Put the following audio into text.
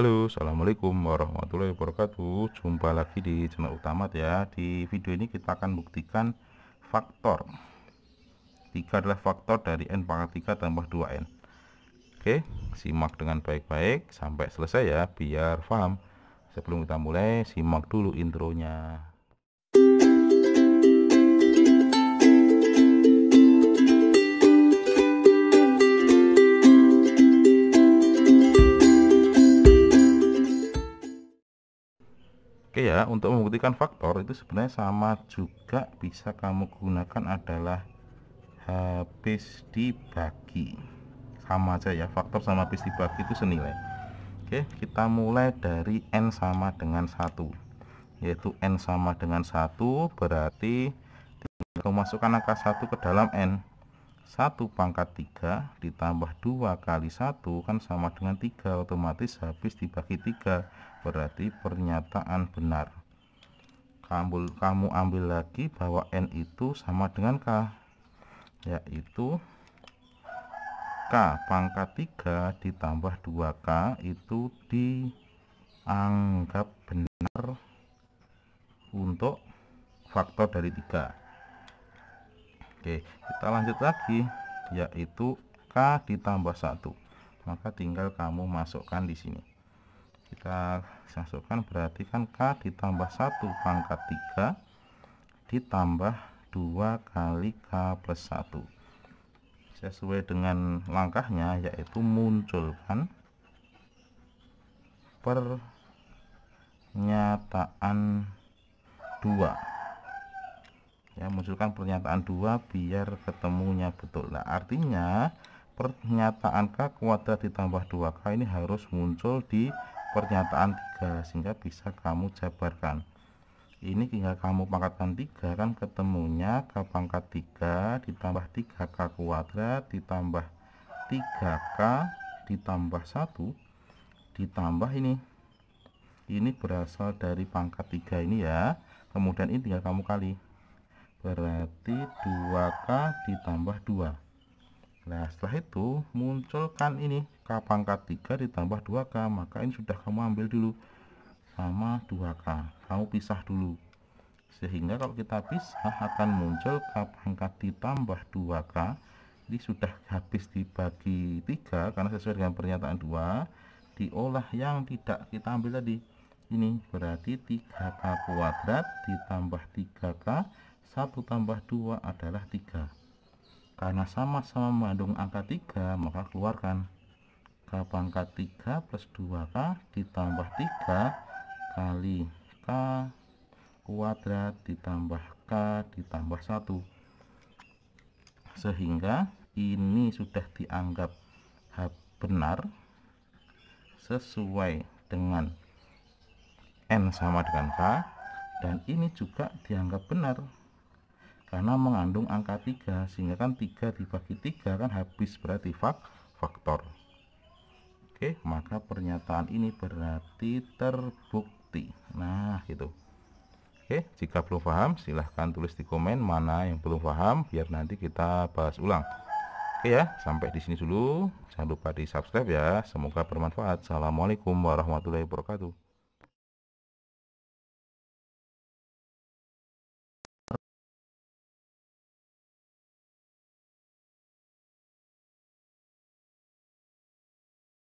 Halo assalamualaikum warahmatullahi wabarakatuh jumpa lagi di channel utama ya di video ini kita akan buktikan faktor 3 adalah faktor dari n pangkat 3 tambah 2n oke simak dengan baik-baik sampai selesai ya biar paham sebelum kita mulai simak dulu intronya Oke ya, untuk membuktikan faktor itu sebenarnya sama juga bisa kamu gunakan adalah habis dibagi. Sama aja ya, faktor sama habis dibagi itu senilai. Oke, kita mulai dari n sama dengan 1. Yaitu n sama dengan 1 berarti kita masukkan angka 1 ke dalam n. 1 pangkat 3 ditambah 2 kali 1 kan sama dengan 3 otomatis habis dibagi 3 berarti pernyataan benar kamu, kamu ambil lagi bahwa N itu sama dengan K yaitu K pangkat 3 ditambah 2K itu dianggap benar untuk faktor dari 3 Oke kita lanjut lagi yaitu K ditambah satu, maka tinggal kamu masukkan di sini kita masukkan berarti kan K ditambah satu pangkat 3 ditambah 2 kali K plus satu. sesuai dengan langkahnya yaitu munculkan pernyataan 2 ya munculkan pernyataan dua biar ketemunya betul nah artinya pernyataan K kuadrat ditambah dua k ini harus muncul di pernyataan tiga sehingga bisa kamu jabarkan ini tinggal kamu pangkatkan tiga kan ketemunya K pangkat tiga ditambah tiga k kuadrat ditambah tiga k ditambah satu ditambah ini ini berasal dari pangkat tiga ini ya kemudian ini tinggal kamu kali berarti 2K ditambah 2 nah setelah itu munculkan ini K pangkat 3 ditambah 2K maka ini sudah kamu ambil dulu sama 2K kamu pisah dulu sehingga kalau kita pisah akan muncul K pangkat ditambah 2K ini sudah habis dibagi 3 karena sesuai dengan pernyataan 2 diolah yang tidak kita ambil tadi ini berarti 3K kuadrat ditambah 3K 1 tambah 2 adalah 3 karena sama-sama mengandung angka 3 maka keluarkan K pangkat 3 plus 2K ditambah 3 kali K kuadrat ditambah K ditambah 1 sehingga ini sudah dianggap benar sesuai dengan N sama dengan K dan ini juga dianggap benar karena mengandung angka 3 sehingga kan 3 dibagi 3 kan habis berarti faktor Oke maka pernyataan ini berarti terbukti nah gitu Oke jika belum paham silahkan tulis di komen mana yang belum paham biar nanti kita bahas ulang Oke ya sampai di sini dulu jangan lupa di subscribe ya semoga bermanfaat Assalamualaikum warahmatullahi wabarakatuh